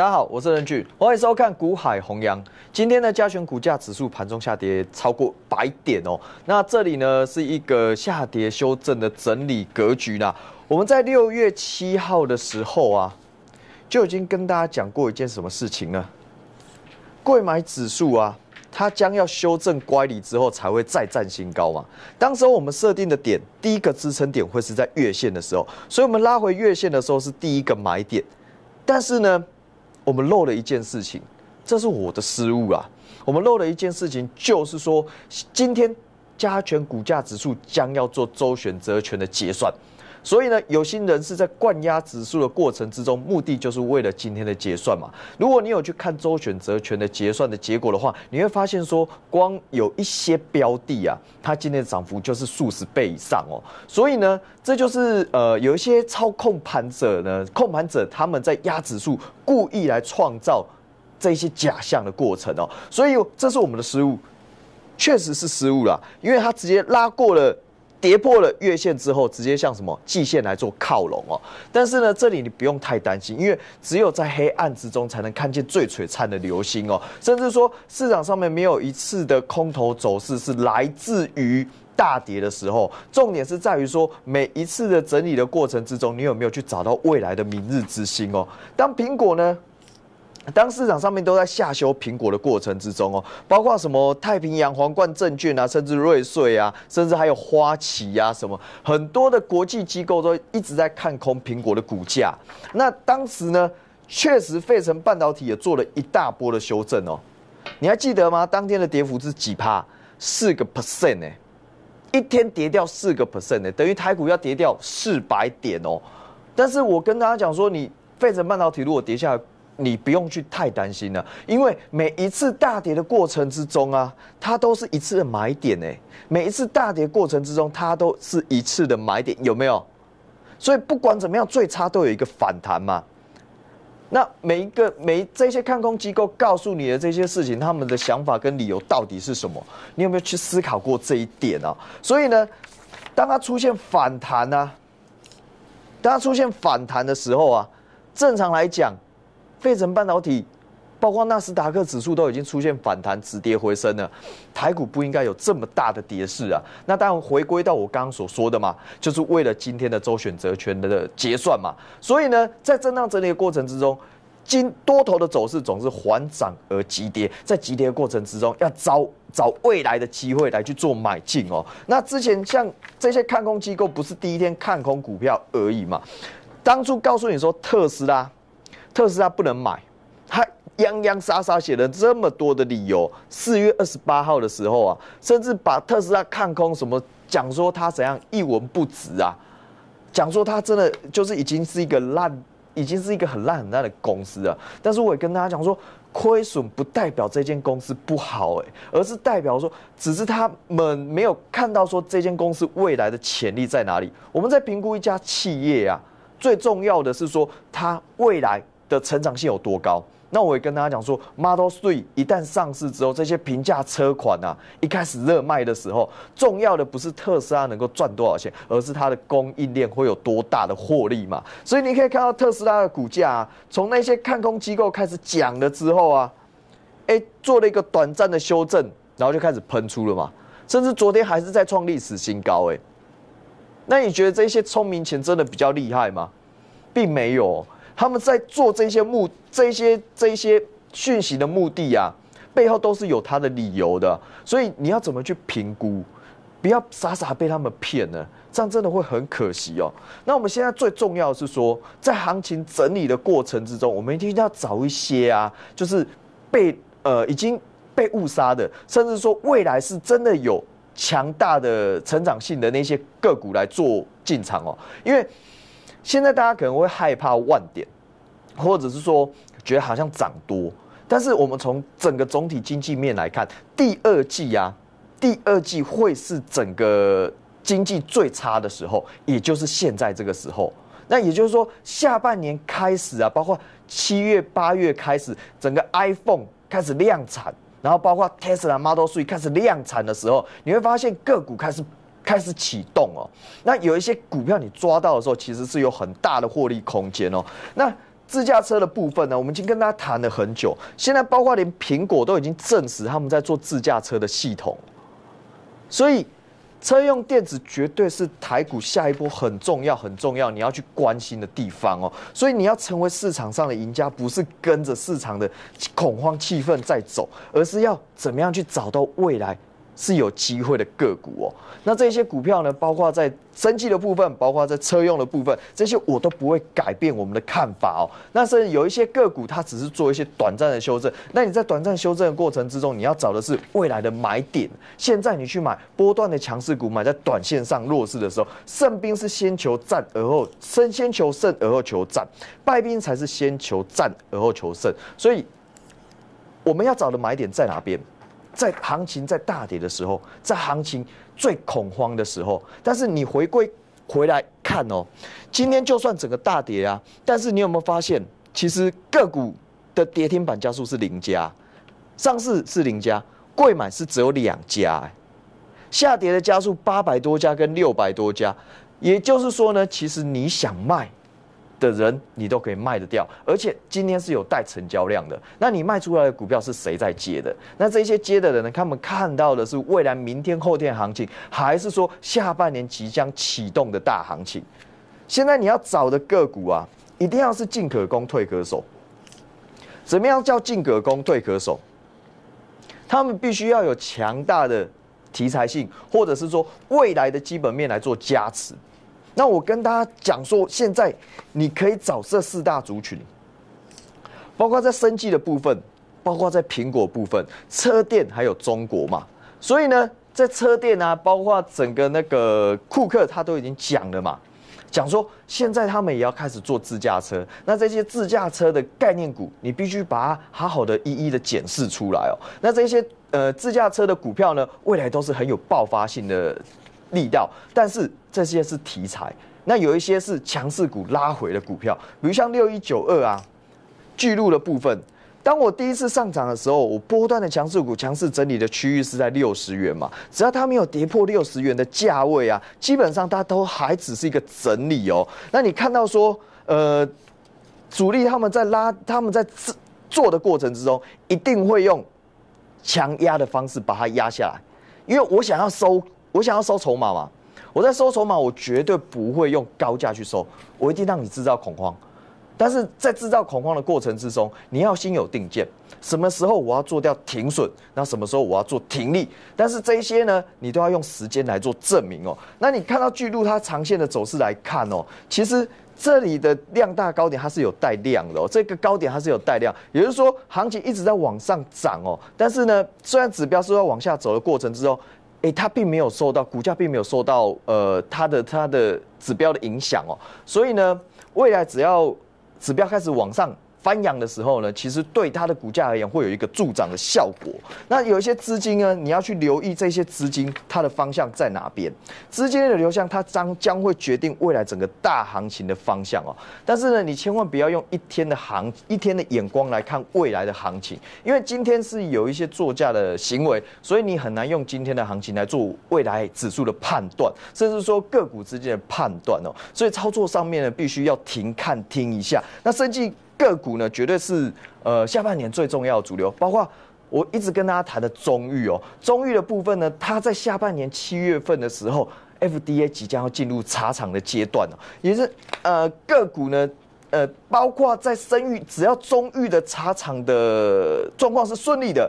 大家好，我是任俊，欢迎收看《股海弘扬》。今天的加权股价指数盘中下跌超过百点哦。那这里呢是一个下跌修正的整理格局啦。我们在六月七号的时候啊，就已经跟大家讲过一件什么事情呢？贵买指数啊，它将要修正乖离之后才会再站新高嘛。当时候我们设定的点，第一个支撑点会是在月线的时候，所以我们拉回月线的时候是第一个买点，但是呢？我们漏了一件事情，这是我的失误啊！我们漏了一件事情，就是说，今天加权股价指数将要做周选择权的结算。所以呢，有心人士在灌压指数的过程之中，目的就是为了今天的结算嘛。如果你有去看周选择权的结算的结果的话，你会发现说，光有一些标的啊，它今天的涨幅就是数十倍以上哦。所以呢，这就是呃，有一些操控盘者呢，控盘者他们在压指数，故意来创造这些假象的过程哦。所以这是我们的失误，确实是失误了，因为他直接拉过了。跌破了月线之后，直接向什么季线来做靠拢哦。但是呢，这里你不用太担心，因为只有在黑暗之中才能看见最璀璨的流星哦。甚至说市场上面没有一次的空头走势是来自于大跌的时候。重点是在于说每一次的整理的过程之中，你有没有去找到未来的明日之星哦？当苹果呢？当市场上面都在下修苹果的过程之中哦，包括什么太平洋皇冠证券啊，甚至瑞穗啊，甚至还有花旗啊，什么很多的国际机构都一直在看空苹果的股价。那当时呢，确实费城半导体也做了一大波的修正哦。你还记得吗？当天的跌幅是几趴？四个 percent 呢？一天跌掉四个 percent 呢，等于台股要跌掉四百点哦。但是我跟大家讲说，你费城半导体如果跌下来。你不用去太担心了，因为每一次大跌的过程之中啊，它都是一次的买点呢。每一次大跌过程之中，它都是一次的买点，有没有？所以不管怎么样，最差都有一个反弹嘛。那每一个每这些看空机构告诉你的这些事情，他们的想法跟理由到底是什么？你有没有去思考过这一点啊？所以呢，当它出现反弹呢，当它出现反弹的时候啊，正常来讲。费城半导体，包括纳斯达克指数都已经出现反弹止跌回升了。台股不应该有这么大的跌势啊！那当然回归到我刚刚所说的嘛，就是为了今天的周选择权的结算嘛。所以呢，在震荡整理的过程之中，今多头的走势总是缓涨而急跌，在急跌的过程之中，要找找未来的机会来去做买进哦。那之前像这些看空机构，不是第一天看空股票而已嘛？当初告诉你说特斯拉。特斯拉不能买，他洋洋洒洒写了这么多的理由。四月二十八号的时候啊，甚至把特斯拉看空，什么讲说他怎样一文不值啊，讲说他真的就是已经是一个烂，已经是一个很烂很烂的公司啊。但是我也跟大家讲说，亏损不代表这间公司不好，诶，而是代表说只是他们没有看到说这间公司未来的潜力在哪里。我们在评估一家企业啊，最重要的是说它未来。的成长性有多高？那我也跟大家讲说，Model Three 一旦上市之后，这些平价车款啊，一开始热卖的时候，重要的不是特斯拉能够赚多少钱，而是它的供应链会有多大的获利嘛。所以你可以看到特斯拉的股价，啊，从那些看空机构开始讲了之后啊，哎，做了一个短暂的修正，然后就开始喷出了嘛。甚至昨天还是在创历史新高哎。那你觉得这些聪明钱真的比较厉害吗？并没有。他们在做这些目、这些、这些讯息的目的呀，背后都是有他的理由的，所以你要怎么去评估？不要傻傻被他们骗呢，这样真的会很可惜哦。那我们现在最重要的是说，在行情整理的过程之中，我们一定要找一些啊，就是被呃已经被误杀的，甚至说未来是真的有强大的成长性的那些个股来做进场哦，因为。现在大家可能会害怕万点，或者是说觉得好像涨多，但是我们从整个总体经济面来看，第二季啊，第二季会是整个经济最差的时候，也就是现在这个时候。那也就是说，下半年开始啊，包括七月八月开始，整个 iPhone 开始量产，然后包括 Tesla Model Three 开始量产的时候，你会发现个股开始。开始启动哦，那有一些股票你抓到的时候，其实是有很大的获利空间哦。那自驾车的部分呢，我们已经跟大家谈了很久，现在包括连苹果都已经证实他们在做自驾车的系统，所以车用电子绝对是台股下一波很重要、很重要你要去关心的地方哦。所以你要成为市场上的赢家，不是跟着市场的恐慌气氛在走，而是要怎么样去找到未来。是有机会的个股哦。那这些股票呢？包括在生汽的部分，包括在车用的部分，这些我都不会改变我们的看法哦。那是有一些个股，它只是做一些短暂的修正。那你在短暂修正的过程之中，你要找的是未来的买点。现在你去买波段的强势股，买在短线上弱势的时候，胜兵是先求战而后胜，先求胜而后求战，败兵才是先求战而后求胜。所以我们要找的买点在哪边？在行情在大跌的时候，在行情最恐慌的时候，但是你回归回来看哦，今天就算整个大跌啊，但是你有没有发现，其实个股的跌停板家数是零家，上市是零家，贵买是只有两家，下跌的家数八百多家跟六百多家，也就是说呢，其实你想卖。的人你都可以卖得掉，而且今天是有带成交量的。那你卖出来的股票是谁在接的？那这些接的人呢？他们看到的是未来明天后天行情，还是说下半年即将启动的大行情？现在你要找的个股啊，一定要是进可攻退可守。怎么样叫进可攻退可守？他们必须要有强大的题材性，或者是说未来的基本面来做加持。那我跟大家讲说，现在你可以找这四大族群，包括在生技的部分，包括在苹果部分、车店还有中国嘛。所以呢，在车店啊，包括整个那个库克他都已经讲了嘛，讲说现在他们也要开始做自驾车。那这些自驾车的概念股，你必须把它好好的一一的检视出来哦。那这些呃自驾车的股票呢，未来都是很有爆发性的。力道，但是这些是题材，那有一些是强势股拉回的股票，比如像六一九二啊，巨鹿的部分。当我第一次上涨的时候，我波段的强势股强势整理的区域是在六十元嘛，只要它没有跌破六十元的价位啊，基本上它都还只是一个整理哦。那你看到说，呃，主力他们在拉，他们在做的过程之中，一定会用强压的方式把它压下来，因为我想要收。我想要收筹码嘛？我在收筹码，我绝对不会用高价去收，我一定让你制造恐慌。但是在制造恐慌的过程之中，你要心有定见，什么时候我要做掉停损，那什么时候我要做停利？但是这些呢，你都要用时间来做证明哦。那你看到巨鹿它长线的走势来看哦，其实这里的量大高点它是有带量的，哦，这个高点它是有带量，也就是说行情一直在往上涨哦。但是呢，虽然指标是要往下走的过程之中。哎，它并没有受到股价并没有受到呃它的它的指标的影响哦，所以呢，未来只要指标开始往上。翻扬的时候呢，其实对它的股价而言会有一个助长的效果。那有一些资金呢，你要去留意这些资金它的方向在哪边，资金的流向它将将会决定未来整个大行情的方向哦。但是呢，你千万不要用一天的行一天的眼光来看未来的行情，因为今天是有一些作价的行为，所以你很难用今天的行情来做未来指数的判断，甚至说个股之间的判断哦。所以操作上面呢，必须要停看听一下，那甚至。个股呢，绝对是呃下半年最重要的主流，包括我一直跟大家谈的中裕哦，中裕的部分呢，它在下半年七月份的时候，FDA 即将要进入查厂的阶段哦，也是呃个股呢，呃包括在生育，只要中裕的查厂的状况是顺利的，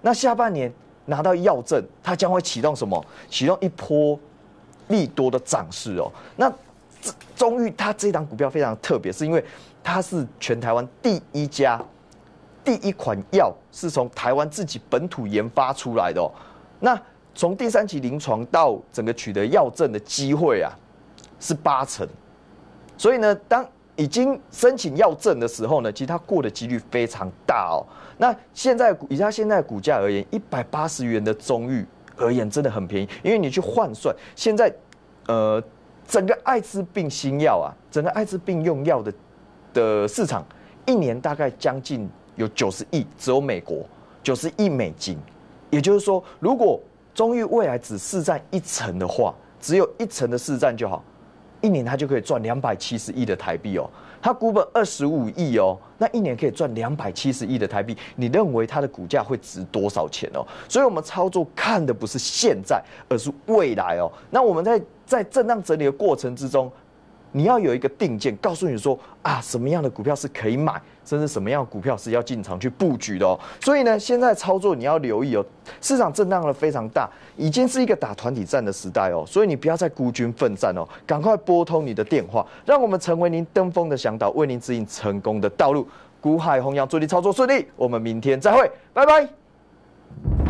那下半年拿到药证，它将会启动什么？启动一波利多的涨势哦。那中裕它这档股票非常特别，是因为。它是全台湾第一家，第一款药是从台湾自己本土研发出来的。哦。那从第三期临床到整个取得药证的机会啊，是八成。所以呢，当已经申请药证的时候呢，其实它过的几率非常大哦。那现在以它现在股价而言，一百八十元的中域而言真的很便宜，因为你去换算现在，呃，整个艾滋病新药啊，整个艾滋病用药的。的市场一年大概将近有九十亿，只有美国九十亿美金，也就是说，如果中裕未来只市占一层的话，只有一层的市占就好，一年他就可以赚两百七十亿的台币哦。他股本二十五亿哦，那一年可以赚两百七十亿的台币，你认为它的股价会值多少钱哦？所以我们操作看的不是现在，而是未来哦。那我们在在震荡整理的过程之中。你要有一个定见，告诉你说啊，什么样的股票是可以买，甚至什么样股票是要进场去布局的哦。所以呢，现在操作你要留意哦，市场震荡的非常大，已经是一个打团体战的时代哦。所以你不要再孤军奋战哦，赶快拨通你的电话，让我们成为您登峰的向导，为您指引成功的道路。股海弘扬祝你操作顺利，我们明天再会，拜拜。